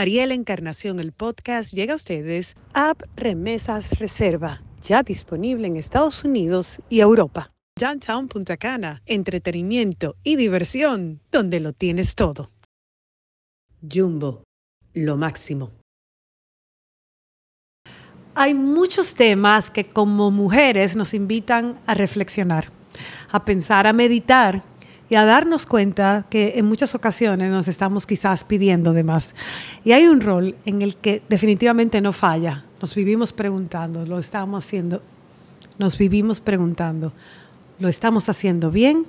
Mariela Encarnación, el podcast llega a ustedes App Remesas Reserva, ya disponible en Estados Unidos y Europa. Downtown Punta Cana, entretenimiento y diversión, donde lo tienes todo. Jumbo, lo máximo. Hay muchos temas que como mujeres nos invitan a reflexionar, a pensar, a meditar y a darnos cuenta que en muchas ocasiones nos estamos quizás pidiendo de más. Y hay un rol en el que definitivamente no falla. Nos vivimos preguntando, lo estamos haciendo, nos vivimos preguntando, ¿lo estamos haciendo bien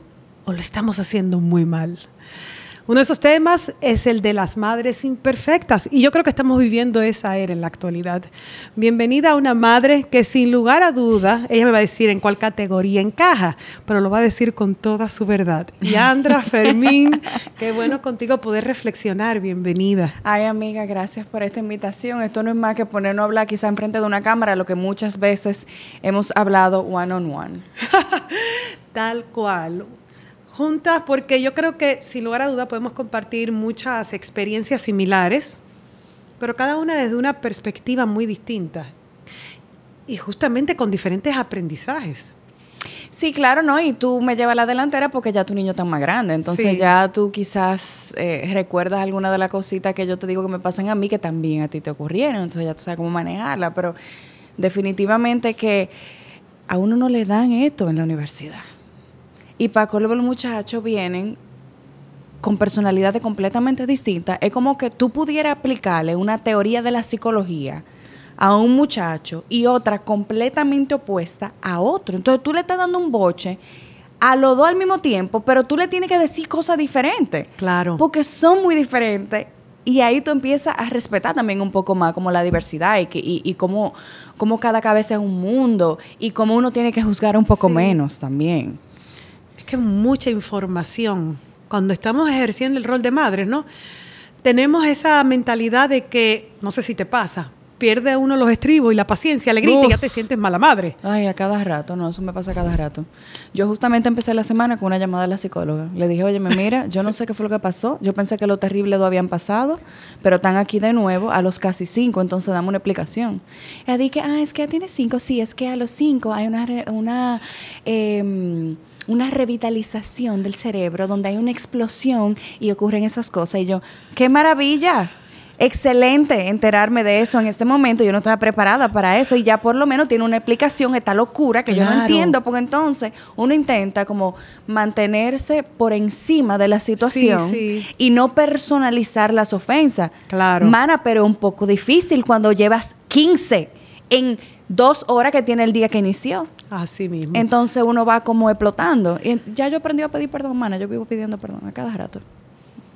o lo estamos haciendo muy mal? Uno de esos temas es el de las madres imperfectas y yo creo que estamos viviendo esa era en la actualidad. Bienvenida a una madre que sin lugar a duda, ella me va a decir en cuál categoría encaja, pero lo va a decir con toda su verdad. Yandra Fermín, qué bueno contigo poder reflexionar, bienvenida. Ay amiga, gracias por esta invitación. Esto no es más que ponernos a hablar quizá enfrente de una cámara, lo que muchas veces hemos hablado one on one. Tal cual porque yo creo que sin lugar a duda podemos compartir muchas experiencias similares, pero cada una desde una perspectiva muy distinta y justamente con diferentes aprendizajes. Sí, claro, ¿no? Y tú me llevas la delantera porque ya tu niño está más grande. Entonces ya tú quizás eh, recuerdas alguna de las cositas que yo te digo que me pasan a mí que también a ti te ocurrieron. Entonces ya tú sabes cómo manejarla. Pero definitivamente que a uno no le dan esto en la universidad. Y para colmo los muchachos vienen con personalidades completamente distintas. Es como que tú pudieras aplicarle una teoría de la psicología a un muchacho y otra completamente opuesta a otro. Entonces tú le estás dando un boche a los dos al mismo tiempo, pero tú le tienes que decir cosas diferentes. Claro. Porque son muy diferentes. Y ahí tú empiezas a respetar también un poco más como la diversidad y, que, y, y cómo, cómo, cada cabeza es un mundo y cómo uno tiene que juzgar un poco menos también mucha información. Cuando estamos ejerciendo el rol de madre, ¿no? Tenemos esa mentalidad de que, no sé si te pasa, pierde uno los estribos y la paciencia, le grita y ya te sientes mala madre. Ay, a cada rato, no, eso me pasa a cada rato. Yo justamente empecé la semana con una llamada a la psicóloga. Le dije, oye, mira, yo no sé qué fue lo que pasó, yo pensé que lo terrible lo habían pasado, pero están aquí de nuevo a los casi cinco, entonces dame una explicación. y dije, ah, es que ya tienes cinco, sí, es que a los cinco hay una... una em, una revitalización del cerebro donde hay una explosión y ocurren esas cosas. Y yo, qué maravilla. Excelente enterarme de eso en este momento. Yo no estaba preparada para eso y ya por lo menos tiene una explicación esta locura que yo no entiendo, porque entonces uno intenta como mantenerse por encima de la situación y no personalizar las ofensas. Claro. Mana, pero un poco difícil cuando llevas 15 en dos horas que tiene el día que inició. Así mismo. Entonces uno va como explotando. Y ya yo aprendí a pedir perdón, mana. Yo vivo pidiendo perdón a cada rato.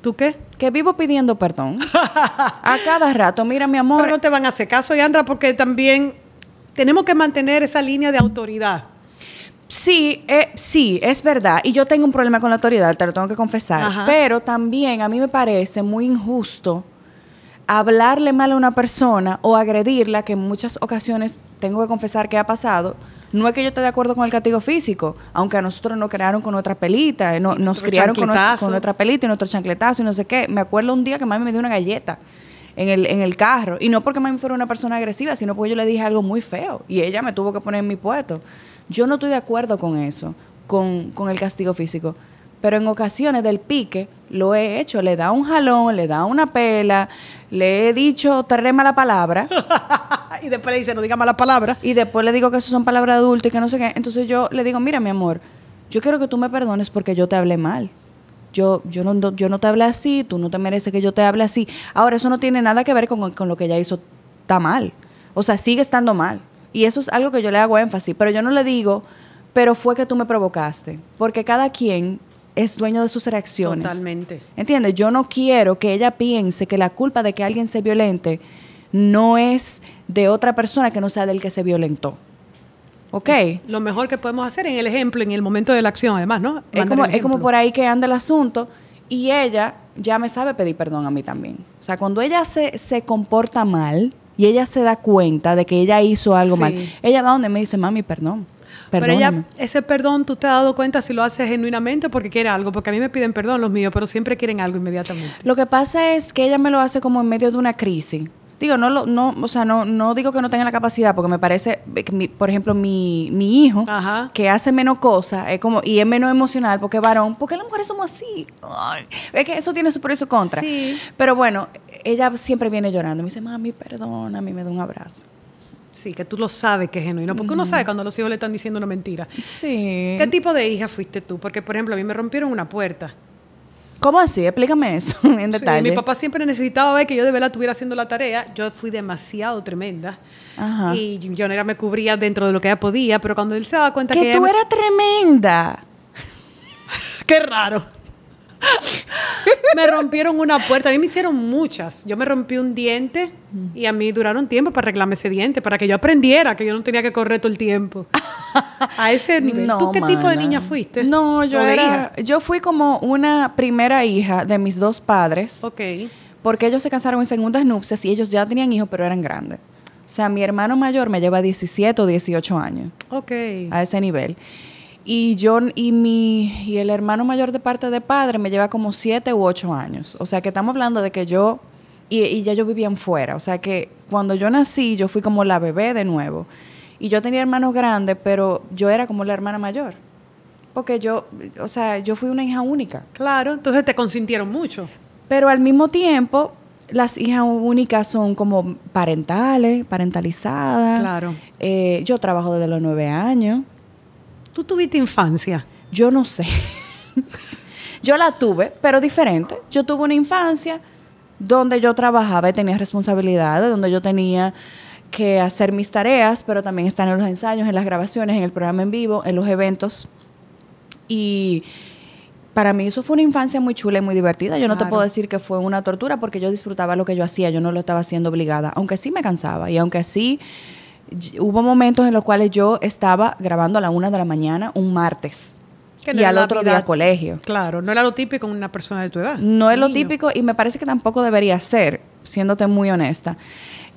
¿Tú qué? Que vivo pidiendo perdón. a cada rato. Mira, mi amor. no te van a hacer caso, Yandra, porque también tenemos que mantener esa línea de autoridad. Sí, eh, sí, es verdad. Y yo tengo un problema con la autoridad, te lo tengo que confesar. Pero también a mí me parece muy injusto hablarle mal a una persona o agredirla, que en muchas ocasiones tengo que confesar que ha pasado, no es que yo esté de acuerdo con el castigo físico, aunque a nosotros nos crearon con otra pelita, eh, no, nos criaron con, otra pelita y nuestro chancletazo y no sé qué. Me acuerdo un día que mami me dio una galleta en el, carro. Y no porque mami fuera una persona agresiva, sino porque yo le dije algo muy feo y ella me tuvo que poner en mi puesto. Yo no estoy de acuerdo con eso, con, con el castigo físico. Pero en ocasiones del pique lo he hecho. Le da un jalón, le da una pela, le he dicho rema la palabra. y después le dice, no diga malas palabras. Y después le digo que eso son palabras adultas y que no sé qué. Entonces yo le digo, mira, mi amor, yo quiero que tú me perdones porque yo te hablé mal. Yo, yo, no, yo no te hablé así, tú no te mereces que yo te hable así. Ahora, eso no tiene nada que ver con, lo que ella hizo, está mal. O sea, sigue estando mal. Y eso es algo que yo le hago énfasis, pero yo no le digo, pero fue que tú me provocaste, porque cada quien es dueño de sus reacciones. Totalmente. ¿Entiendes? Yo no quiero que ella piense que la culpa de que alguien sea violente no es de otra persona que no sea del que se violentó. ¿Ok? lo mejor que podemos hacer en el ejemplo, en el momento de la acción, además, ¿no? es como, por ahí que anda el asunto y ella ya me sabe pedir perdón a mí también. O sea, cuando ella se, se comporta mal y ella se da cuenta de que ella hizo algo mal, ella va donde me dice, mami, perdón. Pero ella, ese perdón, tú te has dado cuenta si lo haces genuinamente porque quiere algo, porque a mí me piden perdón los míos, pero siempre quieren algo inmediatamente. Lo que pasa es que ella me lo hace como en medio de una crisis digo, no, lo, no, o sea, no, no digo que no tenga la capacidad, porque me parece, por ejemplo, mi, mi hijo, que hace menos cosas, y es menos emocional, porque es varón, porque las mujeres somos así. es que eso tiene su pro y su contra. Pero bueno, ella siempre viene llorando, me dice, mami, perdona, a mí me da un abrazo. Sí, que tú lo sabes que es genuino, porque uno sabe cuando los hijos le están diciendo una mentira. Sí. ¿Qué tipo de hija fuiste tú? Porque, por ejemplo, a mí me rompieron una puerta. ¿Cómo así? Explícame eso en detalle. mi papá siempre necesitaba ver que yo de verdad estuviera haciendo la tarea. Yo fui demasiado tremenda. Ajá. Y era me cubría dentro de lo que ella podía, pero cuando él se daba cuenta que. Que tú eras tremenda. Qué raro me rompieron una puerta. A mí me hicieron muchas. Yo me rompí un diente y a mí duraron tiempo para arreglarme ese diente, para que yo aprendiera que yo no tenía que correr todo el tiempo. A ese nivel. ¿Tú qué tipo de niña fuiste? No, yo era, yo fui como una primera hija de mis dos padres. Ok. Porque ellos se casaron en segundas nupcias y ellos ya tenían hijos, pero eran grandes. O sea, mi hermano mayor me lleva 17 o 18 años. Ok. A ese nivel. Y yo y mi y el hermano mayor de parte de padre me lleva como siete u ocho años. O sea que estamos hablando de que yo y, y ya yo vivía en fuera. O sea que cuando yo nací, yo fui como la bebé de nuevo. Y yo tenía hermanos grandes, pero yo era como la hermana mayor. Porque yo, o sea, yo fui una hija única. Claro, entonces te consintieron mucho. Pero al mismo tiempo, las hijas únicas son como parentales, parentalizadas. Claro. Eh, yo trabajo desde los nueve años. ¿Tú tuviste infancia? Yo no sé. yo la tuve, pero diferente. Yo tuve una infancia donde yo trabajaba y tenía responsabilidades, donde yo tenía que hacer mis tareas, pero también estar en los ensayos, en las grabaciones, en el programa en vivo, en los eventos. Y para mí eso fue una infancia muy chula y muy divertida. Yo no te puedo decir que fue una tortura porque yo disfrutaba lo que yo hacía, yo no lo estaba haciendo obligada, aunque sí me cansaba y aunque sí hubo momentos en los cuales yo estaba grabando a la una de la mañana un martes. y al otro día al colegio. Claro, no era lo típico en una persona de tu edad. No es lo típico y me parece que tampoco debería ser, siéndote muy honesta.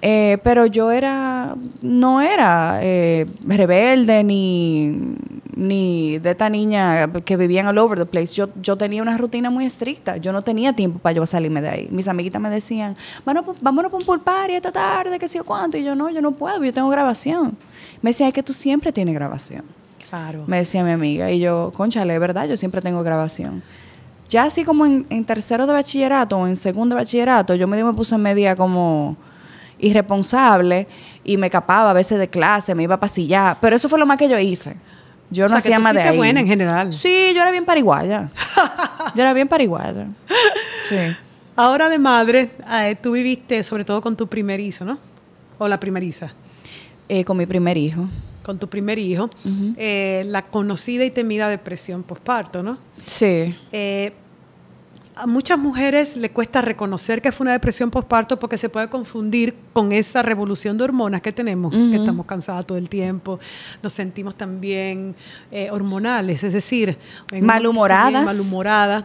Eh, pero yo era, no era eh, rebelde ni, ni de esta niña que vivían all over the place. Yo, yo tenía una rutina muy estricta. Yo no tenía tiempo para yo salirme de ahí. Mis amiguitas me decían, bueno, pues, vámonos para un pulpar y esta tarde, que sé yo cuánto. Y yo, no, yo no puedo, yo tengo grabación. Me decía, es que tú siempre tienes grabación. Claro. Me decía mi amiga. Y yo, conchale, es verdad, yo siempre tengo grabación. Ya así como en, tercero de bachillerato o en segundo de bachillerato, yo medio me puse en media como irresponsable y me capaba a veces de clase, me iba a pasillar, pero eso fue lo más que yo hice. Yo no hacía más de ahí. buena en general. Sí, yo era bien pariguaya. yo era bien pariguaya. Sí. Ahora de madre, eh, tú viviste sobre todo con tu primer hijo, ¿no? O la primeriza. Eh, con mi primer hijo. Con tu primer hijo. Eh, la conocida y temida depresión postparto, ¿no? Sí eh, a muchas mujeres le cuesta reconocer que fue una depresión postparto porque se puede confundir con esa revolución de hormonas que tenemos, que estamos cansadas todo el tiempo, nos sentimos también eh, hormonales, es decir, malhumoradas.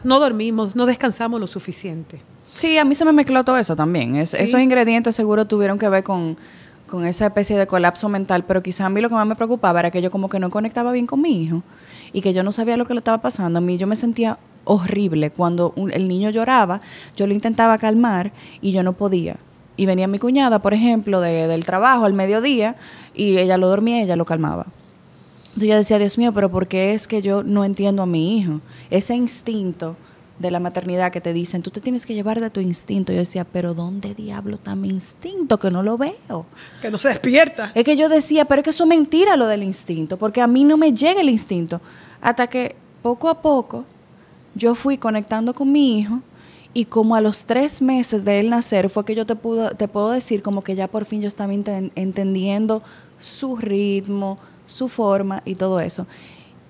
no dormimos, no descansamos lo suficiente. Sí, a mí se me mezcló todo eso también. Es, Esos ingredientes seguro tuvieron que ver con, con esa especie de colapso mental, pero quizá a mí lo que más me preocupaba era que yo como que no conectaba bien con mi hijo y que yo no sabía lo que le estaba pasando. A mí yo me sentía horrible. Cuando el niño lloraba, yo lo intentaba calmar y yo no podía. Y venía mi cuñada, por ejemplo, de, del trabajo al mediodía y ella lo dormía y ella lo calmaba. Entonces yo decía, Dios mío, pero ¿por qué es que yo no entiendo a mi hijo? Ese instinto de la maternidad que te dicen, tú te tienes que llevar de tu instinto. Yo decía, pero ¿dónde diablo está mi instinto? Que no lo veo. Que no se despierta. Es que yo decía, pero es que eso es mentira lo del instinto, porque a mí no me llega el instinto. Hasta que poco a poco yo fui conectando con mi hijo y como a los tres meses de él nacer fue que yo te, puedo decir como que ya por fin yo estaba entendiendo su ritmo, su forma y todo eso.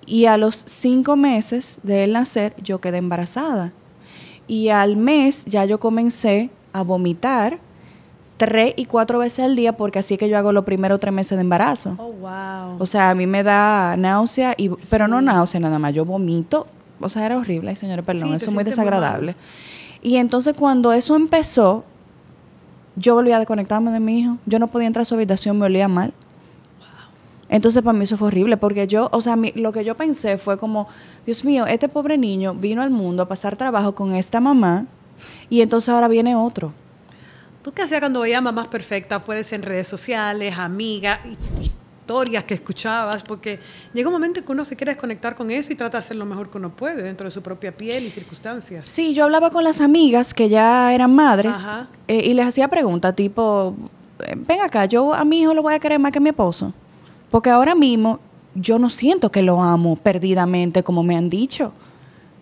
Y a los cinco meses de él nacer yo quedé embarazada. Y al mes ya yo comencé a vomitar tres y cuatro veces al día porque así es que yo hago los primeros tres meses de embarazo. Oh, wow. O sea, a mí me da náusea, y, pero no náusea nada más, yo vomito o sea, era horrible, señores, perdón, eso es muy desagradable. y entonces cuando eso empezó, yo volví a desconectarme de mi hijo. Yo no podía entrar a su habitación, me olía mal. Entonces para mí eso fue horrible, porque yo, o sea, lo que yo pensé fue como, Dios mío, este pobre niño vino al mundo a pasar trabajo con esta mamá y entonces ahora viene otro. ¿Tú qué hacías cuando veías mamás perfectas? Puedes en redes sociales, amigas historias que escuchabas, porque llega un momento que uno se quiere desconectar con eso y trata de hacer lo mejor que uno puede dentro de su propia piel y circunstancias. Sí, yo hablaba con las amigas que ya eran madres eh, y les hacía preguntas tipo, eh, ven acá, yo a mi hijo lo voy a querer más que a mi esposo, porque ahora mismo yo no siento que lo amo perdidamente como me han dicho.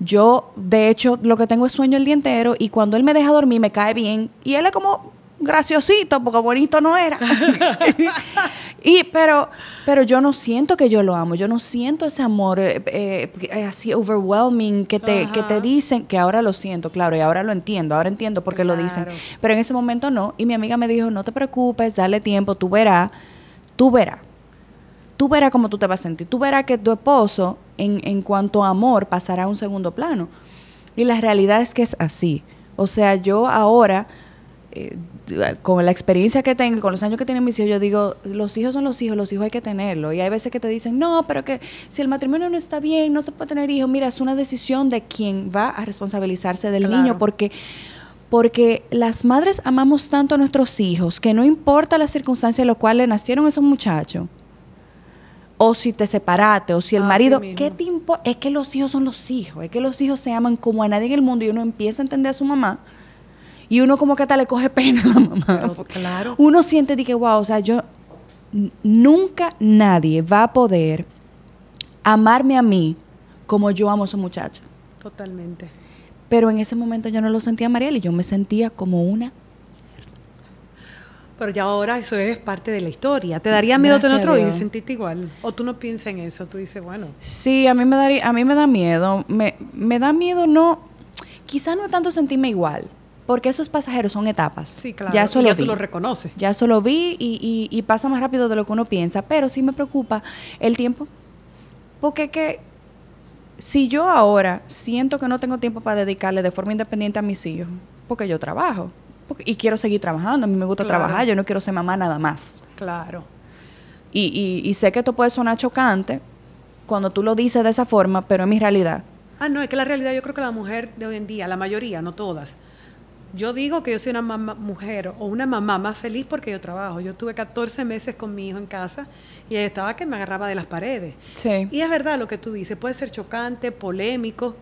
Yo, de hecho, lo que tengo es sueño el día entero y cuando él me deja dormir me cae bien y él es como graciosito, porque bonito no era. y, pero, pero yo no siento que yo lo amo, yo no siento ese amor eh, eh, eh, así overwhelming que te, que te dicen, que ahora lo siento, claro, y ahora lo entiendo, ahora entiendo por qué lo dicen. Pero en ese momento no. Y mi amiga me dijo, no te preocupes, dale tiempo, tú verás, tú verás. Tú verás cómo tú te vas a sentir. Tú verás que tu esposo, en, en cuanto a amor, pasará a un segundo plano. Y la realidad es que es así. O sea, yo ahora con la experiencia que tengo, con los años que tienen mis hijos, yo digo, los hijos son los hijos, los hijos hay que tenerlos. Y hay veces que te dicen, no, pero que si el matrimonio no está bien, no se puede tener hijos. Mira, es una decisión de quien va a responsabilizarse del niño, porque porque las madres amamos tanto a nuestros hijos que no importa la circunstancia en la cual le nacieron esos muchachos, o si te separaste, o si el marido, ¿qué Es que los hijos son los hijos, es que los hijos se aman como a nadie en el mundo y uno empieza a entender a su mamá y uno como que hasta le coge pena a la mamá. claro. Uno siente de que, wow, o sea, yo nunca nadie va a poder amarme a mí como yo amo a su muchacha. Totalmente. Pero en ese momento yo no lo sentía Mariel y yo me sentía como una. Pero ya ahora eso es parte de la historia. ¿Te daría miedo tener otro hijo y sentirte igual? ¿O tú no piensas en eso? Tú dices, bueno. Sí, a mí me, daría, a mí me da miedo. Me, da miedo no... Quizás no tanto sentirme igual, porque esos pasajeros son etapas. Sí, claro. Ya, eso lo vi. tú lo reconoces. Ya solo vi y, pasa más rápido de lo que uno piensa. Pero sí me preocupa el tiempo. Porque que si yo ahora siento que no tengo tiempo para dedicarle de forma independiente a mis hijos, porque yo trabajo y quiero seguir trabajando, a mí me gusta trabajar, yo no quiero ser mamá nada más. Claro. Y, y sé que esto puede sonar chocante cuando tú lo dices de esa forma, pero es mi realidad. Ah, no, es que la realidad yo creo que la mujer de hoy en día, la mayoría, no todas, yo digo que yo soy una mamá, mujer o una mamá más feliz porque yo trabajo. Yo tuve 14 meses con mi hijo en casa y estaba que me agarraba de las paredes. Sí. Y es verdad lo que tú dices, puede ser chocante, polémico,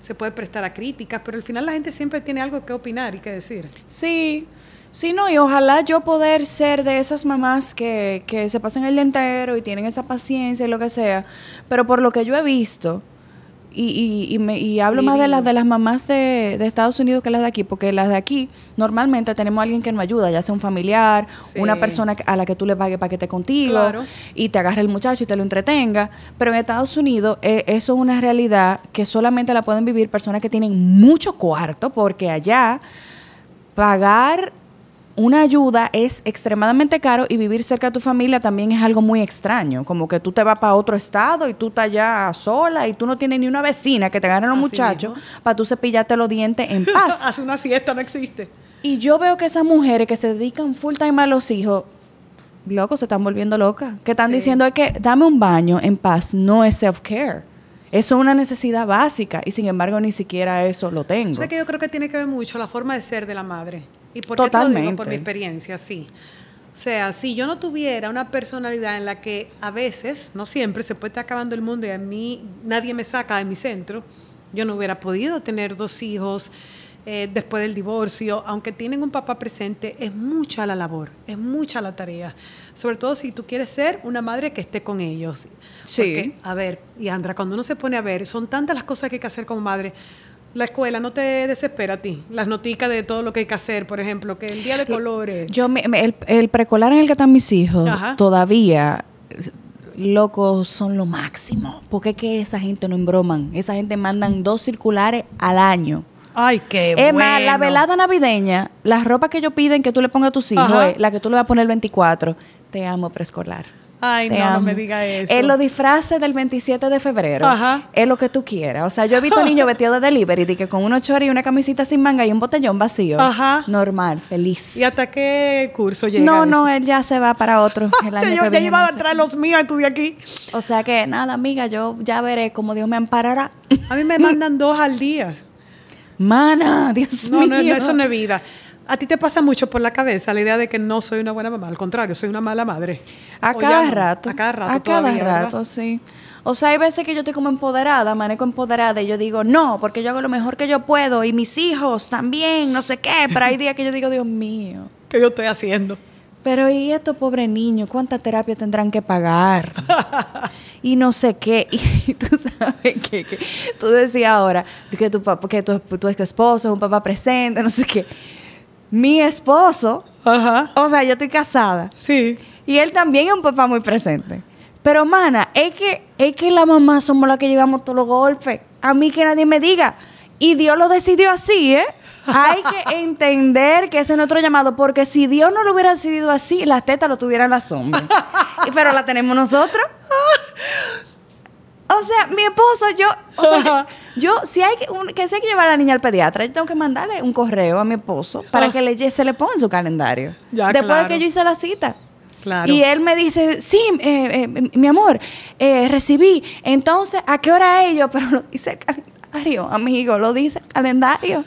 se puede prestar a críticas, pero al final la gente siempre tiene algo que opinar y que decir. Sí, sí, no, y ojalá yo poder ser de esas mamás que, que se pasan el día entero y tienen esa paciencia y lo que sea, pero por lo que yo he visto, y, y, me, y hablo más de las de las mamás de, de, Estados Unidos que las de aquí, porque las de aquí normalmente tenemos a alguien que nos ayuda, ya sea un familiar, una persona a la que tú le pagues paquete contigo y te agarre el muchacho y te lo entretenga. Pero en Estados Unidos eh, eso es una realidad que solamente la pueden vivir personas que tienen mucho cuarto, porque allá pagar una ayuda es extremadamente caro y vivir cerca de tu familia también es algo muy extraño. Como que tú te vas para otro estado y tú estás ya sola y tú no tienes ni una vecina que te gane los muchachos para tú cepillarte los dientes en paz. Hace una siesta, no existe. Y yo veo que esas mujeres que se dedican full time a los hijos, locos, se están volviendo locas. Que están diciendo es que dame un baño en paz, no es self-care. Eso es una necesidad básica y sin embargo ni siquiera eso lo tengo. O que yo creo que tiene que ver mucho la forma de ser de la madre. ¿Y por Por mi experiencia, sí. O sea, si yo no tuviera una personalidad en la que a veces, no siempre, se puede estar acabando el mundo y a mí nadie me saca de mi centro, yo no hubiera podido tener dos hijos eh, después del divorcio. Aunque tienen un papá presente, es mucha la labor, es mucha la tarea. Sobre todo si tú quieres ser una madre que esté con ellos. Sí. a ver, y Andra, cuando uno se pone a ver, son tantas las cosas que hay que hacer como madre la escuela no te desespera a ti, las noticas de todo lo que hay que hacer, por ejemplo, que el día de colores. Yo, el, precolar en el que están mis hijos, todavía, locos, son lo máximo. Porque qué que esa gente no embroman, esa gente mandan dos circulares al año. Ay, qué es más, la velada navideña, las ropas que ellos piden que tú le pongas a tus hijos, la que tú le vas a poner el 24. Te amo preescolar. Ay, no, no me diga eso. En lo disfraces del 27 de febrero, Ajá. es lo que tú quieras. O sea, yo he visto un niño vestido de delivery, y que con unos chores y una camisita sin manga y un botellón vacío. Ajá. Normal, feliz. ¿Y hasta qué curso llega? No, no, él ya se va para otro. yo ya iba a traer los míos estuve aquí. O sea que nada, amiga, yo ya veré cómo Dios me amparará. A mí me mandan dos al día. Mana, Dios mío. No, no, eso no es vida. ¿A ti te pasa mucho por la cabeza la idea de que no soy una buena mamá? Al contrario, soy una mala madre. A cada rato. A cada rato. A cada rato, sí. O sea, hay veces que yo estoy como empoderada, manejo empoderada y yo digo, no, porque yo hago lo mejor que yo puedo y mis hijos también, no sé qué, pero hay días que yo digo, Dios mío. ¿Qué yo estoy haciendo? Pero y estos pobres niños, ¿cuánta terapia tendrán que pagar? y no sé qué. Y tú sabes que, tú decías ahora que tu, papá, que tu, tu esposo es un papá presente, no sé qué mi esposo, o sea, yo estoy casada. Sí. Y él también es un papá muy presente. Pero, mana, es que, es que la mamá somos las que llevamos todos los golpes. A mí que nadie me diga. Y Dios lo decidió así, ¿eh? Hay que entender que ese es nuestro llamado, porque si Dios no lo hubiera decidido así, las tetas lo tuvieran las hombres. Pero la tenemos nosotros. O sea, mi esposo, yo, o sea, yo, si hay que, que llevar a la niña al pediatra, yo tengo que mandarle un correo a mi esposo para ah. que le, se le ponga en su calendario. Después de que yo hice la cita. Claro. Y él me dice, sí, eh, eh, mi amor, eh, recibí. Entonces, ¿a qué hora es ello? Pero lo dice el amigo, lo dice calendario.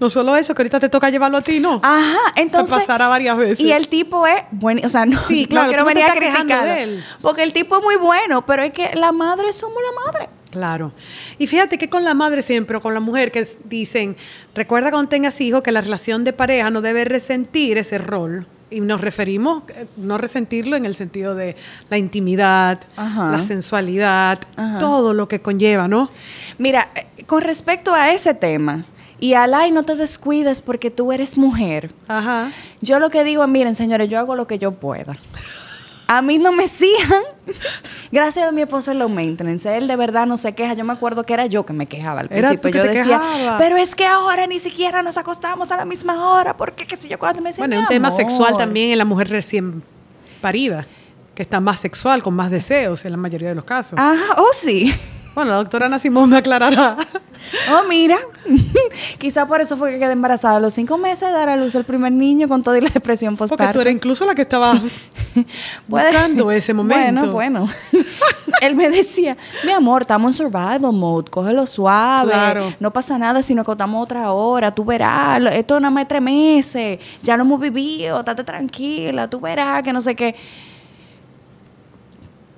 No solo eso, que ahorita te toca llevarlo a ti, ¿no? Ajá, entonces. Te pasará varias veces. Y el tipo es bueno, o sea, no, sí, claro, quiero venir a Porque el tipo es muy bueno, pero es que la madre somos la madre. Claro. Y fíjate que con la madre siempre, o con la mujer, que dicen, recuerda cuando tengas hijos que la relación de pareja no debe resentir ese rol y nos referimos, eh, no resentirlo en el sentido de la intimidad, la sensualidad, todo lo que conlleva, ¿no? Mira, eh, con respecto a ese tema, y Alay, no te descuides porque tú eres mujer. Ajá. Yo lo que digo, miren, señores, yo hago lo que yo pueda. A mí no me sigan. Gracias a mi esposo lo Él de verdad no se queja. Yo me acuerdo que era yo que me quejaba al principio. pero es que ahora ni siquiera nos acostamos a la misma hora. Porque qué si yo cuando me decía, Bueno, es un tema sexual también en la mujer recién parida, que está más sexual, con más deseos en la mayoría de los casos. Ajá, oh sí. Bueno, la doctora Ana Simón me aclarará. Oh, mira. Quizá por eso fue que quedé embarazada a los cinco meses, de dar a luz el primer niño con toda la depresión postparto. Porque tú eras incluso la que estaba buscando ese momento. Bueno, bueno. Él me decía, mi amor, estamos en survival mode, cógelo suave. No pasa nada si nos contamos otra hora, tú verás. Esto nada más tres meses, ya lo hemos vivido, estate tranquila, tú verás, que no sé qué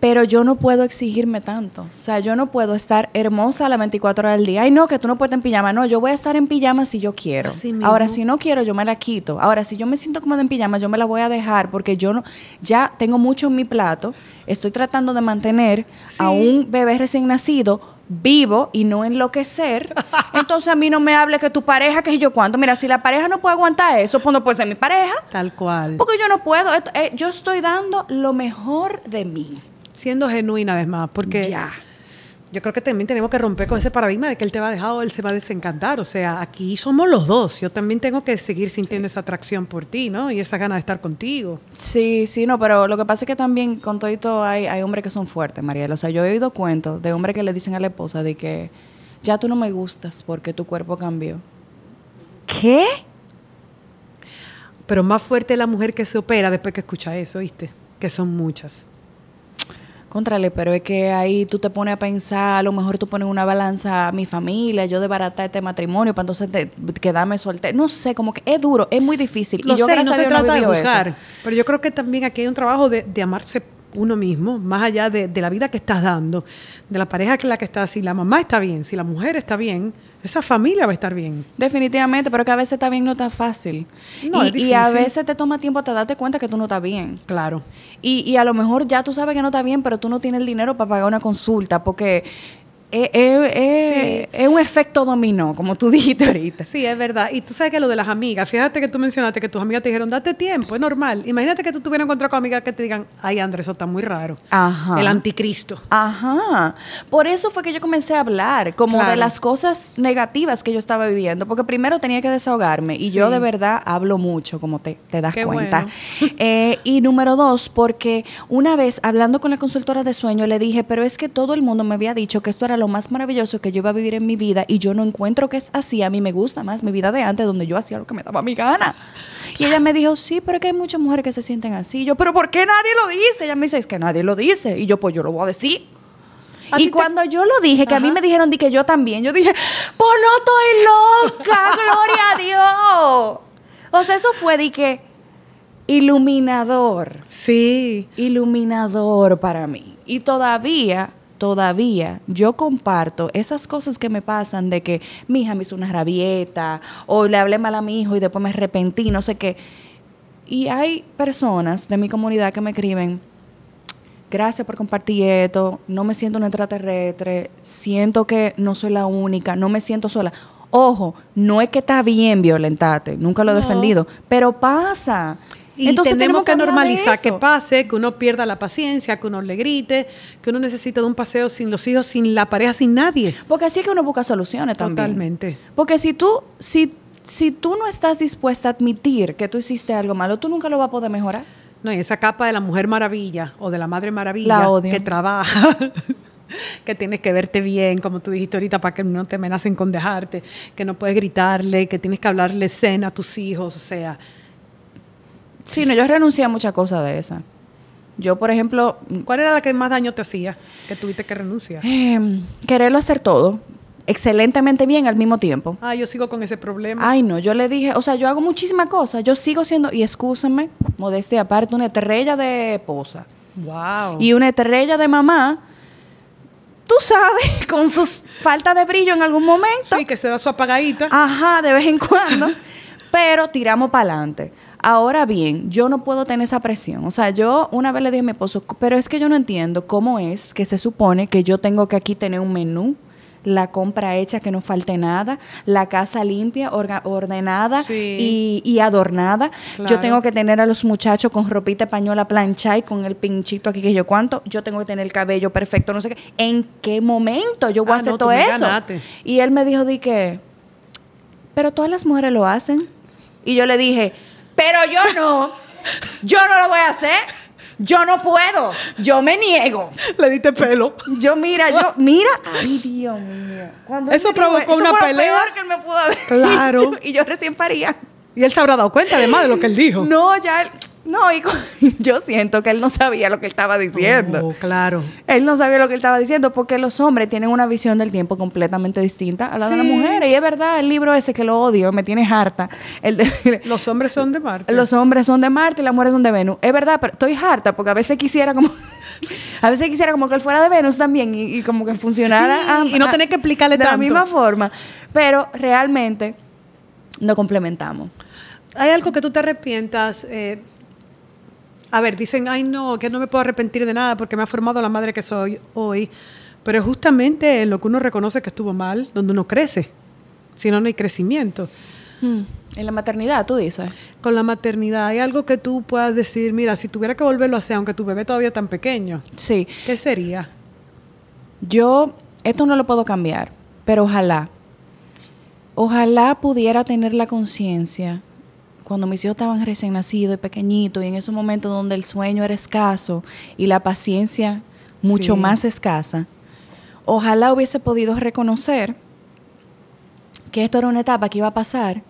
pero yo no puedo exigirme tanto. O sea, yo no puedo estar hermosa a las 24 horas del día. Ay, no, que tú no puedes estar en pijama. No, yo voy a estar en pijama si yo quiero. Ahora, si no quiero, yo me la quito. Ahora, si yo me siento cómoda en pijama, yo me la voy a dejar porque yo no, ya tengo mucho en mi plato. Estoy tratando de mantener a un bebé recién nacido vivo y no enloquecer. Entonces a mí no me hable que tu pareja, que yo cuánto. Mira, si la pareja no puede aguantar eso, pues no puede ser mi pareja. Tal cual. Porque yo no puedo. Eh, yo estoy dando lo mejor de mí siendo genuina además, porque ya. yo creo que también tenemos que romper con ese paradigma de que él te va a dejar o él se va a desencantar. O sea, aquí somos los dos. Yo también tengo que seguir sintiendo esa atracción por ti, ¿no? Y esa gana de estar contigo. Sí, sí, no, pero lo que pasa es que también con todo, esto hay, hay hombres que son fuertes, Mariela. O sea, yo he oído cuentos de hombres que le dicen a la esposa de que ya tú no me gustas porque tu cuerpo cambió. ¿Qué? Pero más fuerte la mujer que se opera después que escucha eso, ¿viste? Que son muchas contrale, pero es que ahí tú te pones a pensar, a lo mejor tú pones una balanza a mi familia, yo debarata este matrimonio, para entonces te, quedarme soltera. No sé, como que es duro, es muy difícil. y yo sé, no se trata de pero yo creo que también aquí hay un trabajo de, de amarse uno mismo, más allá de, de, la vida que estás dando, de la pareja que la que está, si la mamá está bien, si la mujer está bien, esa familia va a estar bien. Definitivamente, pero que a veces está bien no tan fácil. y, a veces te toma tiempo hasta darte cuenta que tú no estás bien. Claro. Y, y a lo mejor ya tú sabes que no estás bien, pero tú no tienes el dinero para pagar una consulta, porque eh, eh, eh, es un efecto dominó, como tú dijiste ahorita. Sí, es verdad. Y tú sabes que lo de las amigas, fíjate que tú mencionaste que tus amigas te dijeron, date tiempo, es normal. Imagínate que tú tuvieras encontrado con amigas que te digan, ay, Andrés, eso está muy raro. Ajá. El anticristo. Ajá. Por eso fue que yo comencé a hablar, como de las cosas negativas que yo estaba viviendo, porque primero tenía que desahogarme y yo de verdad hablo mucho, como te, das cuenta. y número dos, porque una vez hablando con la consultora de sueño, le dije, pero es que todo el mundo me había dicho que esto era lo más maravilloso que yo iba a vivir en mi vida y yo no encuentro que es así. A mí me gusta más mi vida de antes, donde yo hacía lo que me daba mi gana. Y ella me dijo, sí, pero es que hay muchas mujeres que se sienten así. yo, pero ¿por qué nadie lo dice? Ella me dice, es que nadie lo dice. Y yo, pues yo lo voy a decir. Y cuando yo lo dije, que a mí me dijeron di que yo también, yo dije, pues no estoy loca, gloria a Dios. O sea, eso fue de que iluminador. Sí. Iluminador para mí. Y todavía todavía yo comparto esas cosas que me pasan de que mi hija me hizo una rabieta o le hablé mal a mi hijo y después me arrepentí, no sé qué. Y hay personas de mi comunidad que me escriben, gracias por compartir esto, no me siento un extraterrestre, siento que no soy la única, no me siento sola. Ojo, no es que está bien violentarte, nunca lo he defendido, pero pasa. Y Entonces tenemos, que, normalizar que pase, que uno pierda la paciencia, que uno le grite, que uno necesita de un paseo sin los hijos, sin la pareja, sin nadie. Porque así es que uno busca soluciones también. Totalmente. Porque si tú, si, si tú no estás dispuesta a admitir que tú hiciste algo malo, tú nunca lo vas a poder mejorar. No, y esa capa de la mujer maravilla o de la madre maravilla que trabaja. que tienes que verte bien, como tú dijiste ahorita, para que no te amenacen con dejarte, que no puedes gritarle, que tienes que hablarle cena a tus hijos, o sea, Sí, no, yo renuncié a muchas cosas de esas. Yo, por ejemplo... Mm, ¿Cuál era la que más daño te hacía que tuviste que renunciar? Em, quererlo hacer todo, excelentemente bien al mismo tiempo. Ah, yo sigo con ese problema. Ay, no, yo le dije, o sea, yo hago muchísimas cosas, yo sigo siendo, y escúsenme, modestia aparte, una terrella de esposa. Wow. Y una estrella de mamá, tú sabes, con sus falta de brillo en algún momento. Sí, que se da su apagadita. Ajá, de vez en cuando. pero tiramos para adelante. Ahora bien, yo no puedo tener esa presión. O sea, yo una vez le dije a mi esposo, pero es que yo no entiendo cómo es que se supone que yo tengo que aquí tener un menú la compra hecha, que no falte nada, la casa limpia, ordenada y, adornada. Yo tengo que tener a los muchachos con ropita española planchada y con el pinchito aquí que yo cuánto. Yo tengo que tener el cabello perfecto, no sé qué. ¿En qué momento yo voy ah, a hacer todo eso? Y él me dijo, di que, pero todas las mujeres lo hacen. Y yo le dije, pero yo no. Yo no lo voy a hacer. Yo no puedo. Yo me niego. Le diste pelo. Yo, mira, yo, mira. Ay, Dios mío. eso provocó una fue pelea. peor que él me pudo haber Claro. y yo recién paría. Y él se habrá dado cuenta, además, de lo que él dijo. No, ya él, no, y yo siento que él no sabía lo que él estaba diciendo. Oh, claro. Él no sabía lo que él estaba diciendo porque los hombres tienen una visión del tiempo completamente distinta a la de las mujeres. Y es verdad, el libro ese que lo odio, me tiene harta. los hombres son de Marte. Los hombres son de Marte y las mujeres son de Venus. Es verdad, pero estoy harta porque a veces quisiera como... A veces quisiera como que él fuera de Venus también y, como que funcionara. y no tener que explicarle de tanto. De la misma forma. Pero realmente no complementamos. ¿Hay algo que tú te arrepientas? Eh, a ver, dicen, ay no, que no me puedo arrepentir de nada porque me ha formado la madre que soy hoy. Pero es justamente lo que uno reconoce que estuvo mal, donde uno crece. Si no, no hay crecimiento. Hmm. En la maternidad, tú dices. Con la maternidad, ¿hay algo que tú puedas decir, mira, si tuviera que volverlo a hacer, aunque tu bebé todavía es tan pequeño? Sí. ¿Qué sería? Yo, esto no lo puedo cambiar, pero ojalá. Ojalá pudiera tener la conciencia cuando mis hijos estaban recién nacidos y pequeñitos, y en esos momentos donde el sueño era escaso y la paciencia mucho más escasa, ojalá hubiese podido reconocer que esto era una etapa que iba a pasar,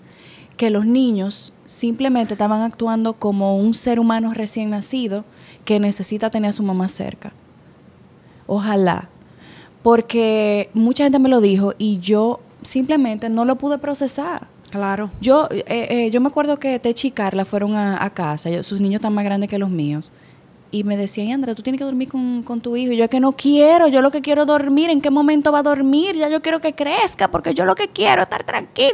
que los niños simplemente estaban actuando como un ser humano recién nacido que necesita tener a su mamá cerca. Ojalá. Porque mucha gente me lo dijo y yo simplemente no lo pude procesar. Claro. Yo, eh, eh, yo me acuerdo que Techi y Carla fueron a, casa, sus niños están más grandes que los míos. Y me decía, Yandra, tú tienes que dormir con, tu hijo. Y yo es que no quiero, yo lo que quiero es dormir, ¿en qué momento va a dormir? Ya yo quiero que crezca, porque yo lo que quiero es estar tranquilo.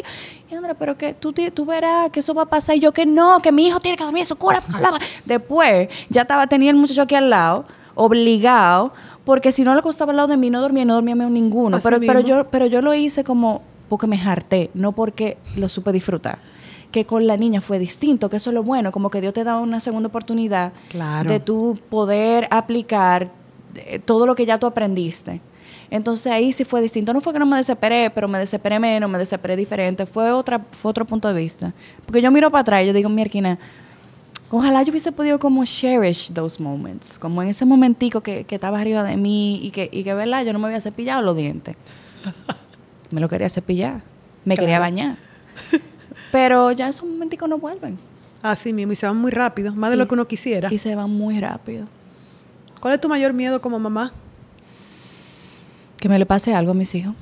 Y pero que tú, tú verás que eso va a pasar. Y yo que no, que mi hijo tiene que dormir, su cura. Después, ya estaba, tenía el muchacho aquí al lado, obligado, porque si no le costaba al lado de mí, no dormía, no dormía ninguno. pero, pero, yo, pero yo lo hice como porque me harté, no porque lo supe disfrutar. Que con la niña fue distinto, que eso es lo bueno, como que Dios te da una segunda oportunidad de tú poder aplicar eh, todo lo que ya tú aprendiste. Entonces ahí sí fue distinto. No fue que no me desesperé, pero me desesperé menos, me desesperé diferente. Fue, otra, otro punto de vista. Porque yo miro para atrás y yo digo, mi ojalá yo hubiese podido como cherish those moments. Como en ese momentico que, que estaba arriba de mí y que, y que, ¿verdad? Yo no me había cepillado los dientes me lo quería cepillar, me quería bañar. Pero ya esos momenticos no vuelven. Así mismo, y se van muy rápido, más de lo que uno quisiera. Y se van muy rápido. ¿Cuál es tu mayor miedo como mamá? Que me le pase algo a mis hijos.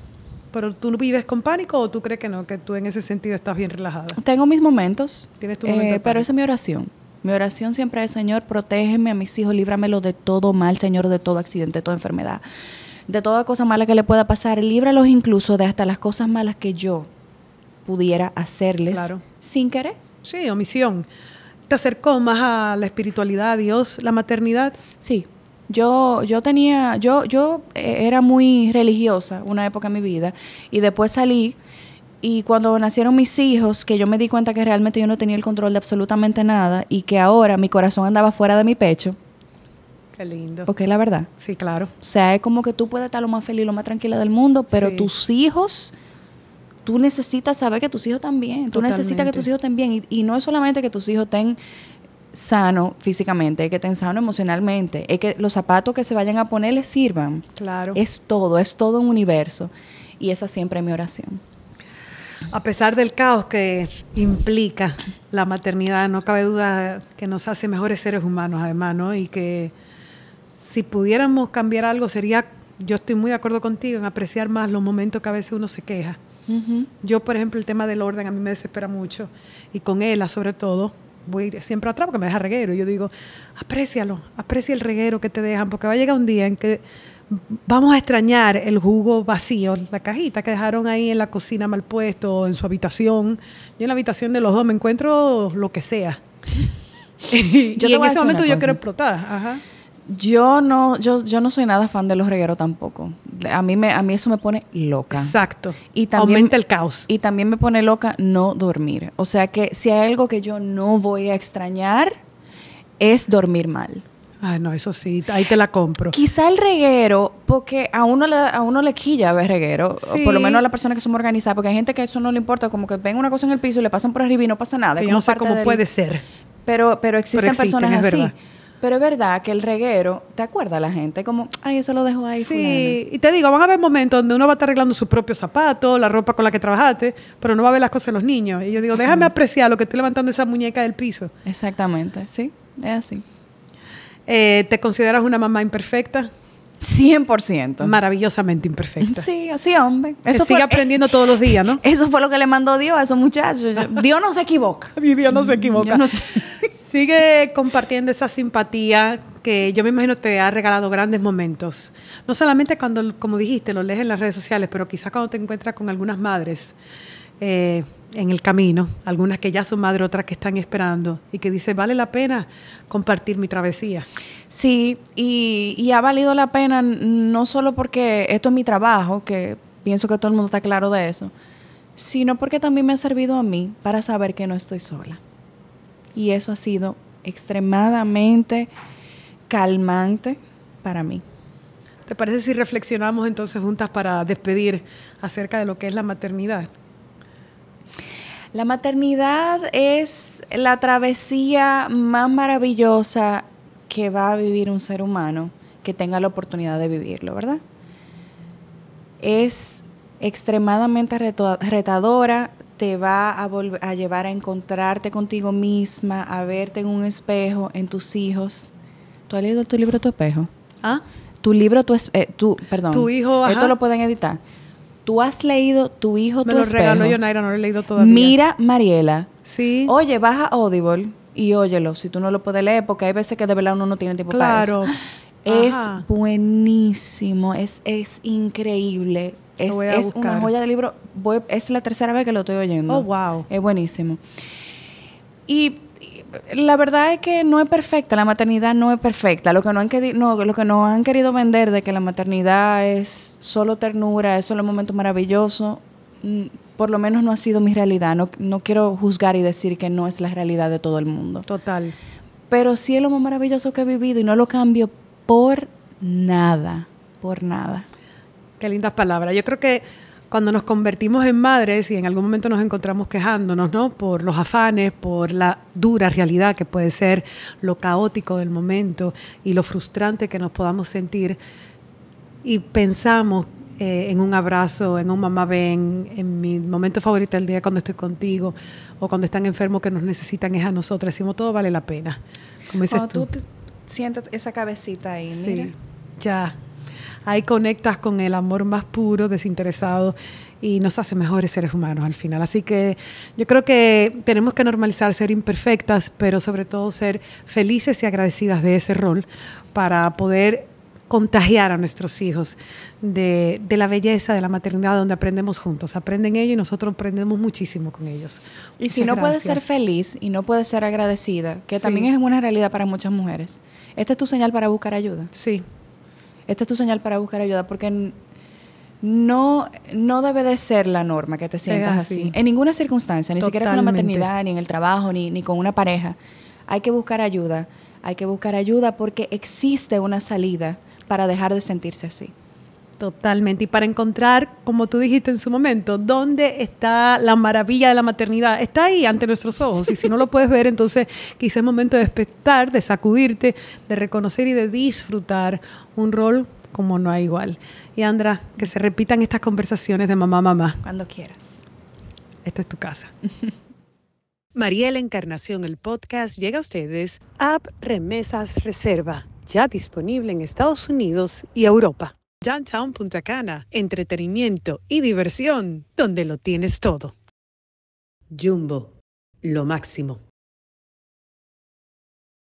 ¿Pero tú vives con pánico o tú crees que no? Que tú en ese sentido estás bien relajada. Tengo mis momentos. Tienes tu momentos. Eh, pero esa es mi oración. Mi oración siempre es, Señor, protégeme a mis hijos, líbramelo de todo mal, Señor, de todo accidente, de toda enfermedad de toda cosa mala que le pueda pasar, líbralos incluso de hasta las cosas malas que yo pudiera hacerles sin querer. Sí, omisión. ¿Te acercó más a la espiritualidad, a Dios, la maternidad? Sí. Yo, yo tenía, yo, yo eh, era muy religiosa una época en mi vida y después salí y cuando nacieron mis hijos, que yo me di cuenta que realmente yo no tenía el control de absolutamente nada y que ahora mi corazón andaba fuera de mi pecho, Qué lindo. Porque la verdad. Sí, claro. O sea, es como que tú puedes estar lo más feliz, lo más tranquila del mundo, pero tus hijos, tú necesitas saber que tus hijos están bien. Tú necesitas que tus hijos estén bien. Y, no es solamente que tus hijos estén sano físicamente, es que estén sano emocionalmente, es que los zapatos que se vayan a poner les sirvan. Claro. Es todo, es todo un universo. Y esa siempre es mi oración. A pesar del caos que implica la maternidad, no cabe duda que nos hace mejores seres humanos, además, ¿no? Y que si pudiéramos cambiar algo sería, yo estoy muy de acuerdo contigo en apreciar más los momentos que a veces uno se queja. Yo, por ejemplo, el tema del orden a mí me desespera mucho y con ella sobre todo voy siempre atrás porque me deja reguero. Y yo digo, aprécialo, aprecia el reguero que te dejan porque va a llegar un día en que vamos a extrañar el jugo vacío, la cajita que dejaron ahí en la cocina mal puesto en su habitación. Yo en la habitación de los dos me encuentro lo que sea. yo y en ese momento yo quiero explotar. Ajá. Yo no, yo, yo no soy nada fan de los regueros tampoco. A mí, me, a mí eso me pone loca. Exacto. Y Aumenta el caos. Y también me pone loca no dormir. O sea que si hay algo que yo no voy a extrañar, es dormir mal. Ah, no, eso sí, ahí te la compro. Quizá el reguero, porque a uno le, a uno le quilla ver reguero, por lo menos a las personas que somos organizadas, porque hay gente que eso no le importa, como que ven una cosa en el piso y le pasan por arriba y no pasa nada. Yo no sé cómo puede ser. Pero, pero existen, personas así. Pero es verdad que el reguero, ¿te acuerdas la gente? Como, ay, eso lo dejo ahí. Sí, y te digo, van a haber momentos donde uno va a estar arreglando su propio zapato, la ropa con la que trabajaste, pero no va a ver las cosas de los niños. Y yo digo, déjame apreciar lo que estoy levantando esa muñeca del piso. Exactamente, sí, es así. Eh, ¿Te consideras una mamá imperfecta? 100%. Maravillosamente imperfecta. Sí, así hombre. Eso sigue aprendiendo todos los días, ¿no? Eso fue lo que le mandó Dios a esos muchachos. Dios no se equivoca. Dios no se mm, equivoca. No sé. Sigue compartiendo esa simpatía que yo me imagino te ha regalado grandes momentos. No solamente cuando, como dijiste, lo lees en las redes sociales, pero quizás cuando te encuentras con algunas madres eh, en el camino, algunas que ya son madres, otras que están esperando, y que dice, vale la pena compartir mi travesía. Sí, y, y ha valido la pena no solo porque esto es mi trabajo, que pienso que todo el mundo está claro de eso, sino porque también me ha servido a mí para saber que no estoy sola. Y eso ha sido extremadamente calmante para mí. ¿Te parece si reflexionamos entonces juntas para despedir acerca de lo que es la maternidad? La maternidad es la travesía más maravillosa que va a vivir un ser humano que tenga la oportunidad de vivirlo, ¿verdad? Es extremadamente retadora, te va a, a llevar a encontrarte contigo misma, a verte en un espejo, en tus hijos. ¿Tú has leído tu libro Tu espejo? ¿Ah? Tu libro Tu espejo, eh, tu, perdón. Tu hijo, Esto lo pueden editar. Tú has leído Tu hijo Me lo regaló yo, no lo he leído todavía. Mira, Mariela. Sí. Oye, baja Audible y óyelo si tú no lo puedes leer, porque hay veces que de verdad uno no tiene tiempo para eso. Claro. Es buenísimo, es, es increíble. Es, una joya de libro. es la tercera vez que lo estoy oyendo. Oh, wow. Es buenísimo. Y, la verdad es que no es perfecta, la maternidad no es perfecta. Lo que, no han querido, lo que nos han querido vender de que la maternidad es solo ternura, es solo un momento maravilloso, mm, por lo menos no ha sido mi realidad. No, no quiero juzgar y decir que no es la realidad de todo el mundo. Total. Pero sí es lo más maravilloso que he vivido y no lo cambio por nada, por nada. Qué lindas palabras. Yo creo que cuando nos convertimos en madres y en algún momento nos encontramos quejándonos, ¿no? Por los afanes, por la dura realidad que puede ser, lo caótico del momento y lo frustrante que nos podamos sentir. Y pensamos eh, en un abrazo, en un mamá ven, en mi momento favorito del día cuando estoy contigo o cuando están enfermos que nos necesitan es a nosotras, Decimos, todo vale la pena. Como cuando tú. tú esa cabecita ahí, mira. Ya, ahí conectas con el amor más puro, desinteresado y nos hace mejores seres humanos al final. Así que yo creo que tenemos que normalizar ser imperfectas, pero sobre todo ser felices y agradecidas de ese rol para poder contagiar a nuestros hijos de, la belleza de la maternidad donde aprendemos juntos. Aprenden ellos y nosotros aprendemos muchísimo con ellos. Y si no puedes ser feliz y no puedes ser agradecida, que también es una realidad para muchas mujeres, esta es tu señal para buscar ayuda. Sí, esta es tu señal para buscar ayuda porque no, no debe de ser la norma que te sientas así. En ninguna circunstancia, ni siquiera con la maternidad, ni en el trabajo, ni con una pareja. Hay que buscar ayuda. Hay que buscar ayuda porque existe una salida para dejar de sentirse así. Totalmente. Y para encontrar, como tú dijiste en su momento, dónde está la maravilla de la maternidad, está ahí ante nuestros ojos. Y si no lo puedes ver, entonces quizás es momento de despertar, de sacudirte, de reconocer y de disfrutar un rol como no hay igual. Y Andra, que se repitan estas conversaciones de mamá mamá. Cuando quieras. Esta es tu casa. María la Encarnación, el podcast llega a ustedes, App Remesas Reserva, ya disponible en Estados Unidos y Europa. Downtown Punta Cana, entretenimiento y diversión, donde lo tienes todo. Jumbo, lo máximo.